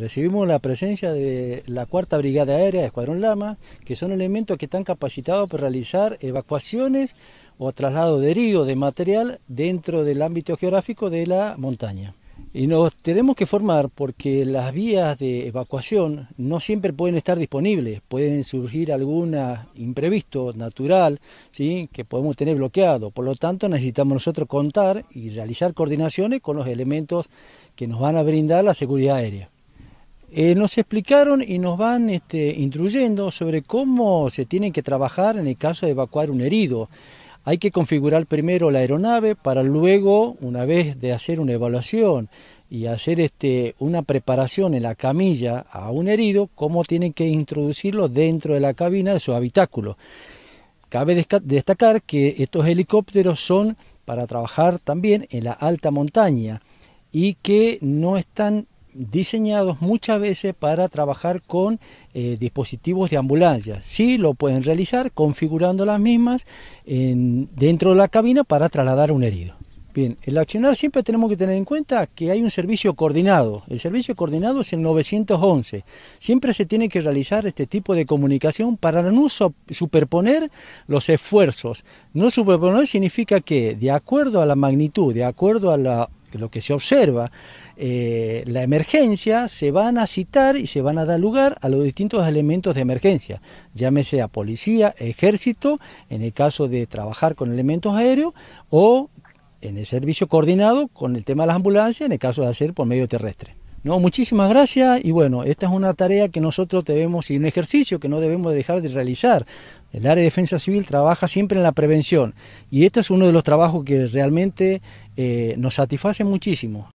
Recibimos la presencia de la Cuarta Brigada Aérea de Escuadrón Lama, que son elementos que están capacitados para realizar evacuaciones o traslado de heridos de material dentro del ámbito geográfico de la montaña. Y nos tenemos que formar porque las vías de evacuación no siempre pueden estar disponibles, pueden surgir algún imprevisto natural ¿sí? que podemos tener bloqueado. Por lo tanto, necesitamos nosotros contar y realizar coordinaciones con los elementos que nos van a brindar la seguridad aérea. Eh, nos explicaron y nos van este, instruyendo sobre cómo se tienen que trabajar en el caso de evacuar un herido. Hay que configurar primero la aeronave para luego, una vez de hacer una evaluación y hacer este, una preparación en la camilla a un herido, cómo tienen que introducirlo dentro de la cabina de su habitáculo. Cabe destacar que estos helicópteros son para trabajar también en la alta montaña y que no están diseñados muchas veces para trabajar con eh, dispositivos de ambulancia. Sí lo pueden realizar configurando las mismas dentro de la cabina para trasladar un herido. Bien, el accionar siempre tenemos que tener en cuenta que hay un servicio coordinado. El servicio coordinado es el 911. Siempre se tiene que realizar este tipo de comunicación para no superponer los esfuerzos. No superponer significa que, de acuerdo a la magnitud, de acuerdo a la lo que se observa, eh, la emergencia, se van a citar y se van a dar lugar a los distintos elementos de emergencia, llámese a policía, ejército, en el caso de trabajar con elementos aéreos, o en el servicio coordinado con el tema de las ambulancias, en el caso de hacer por medio terrestre. No, muchísimas gracias y bueno, esta es una tarea que nosotros debemos y un ejercicio que no debemos dejar de realizar. El área de defensa civil trabaja siempre en la prevención y esto es uno de los trabajos que realmente eh, nos satisface muchísimo.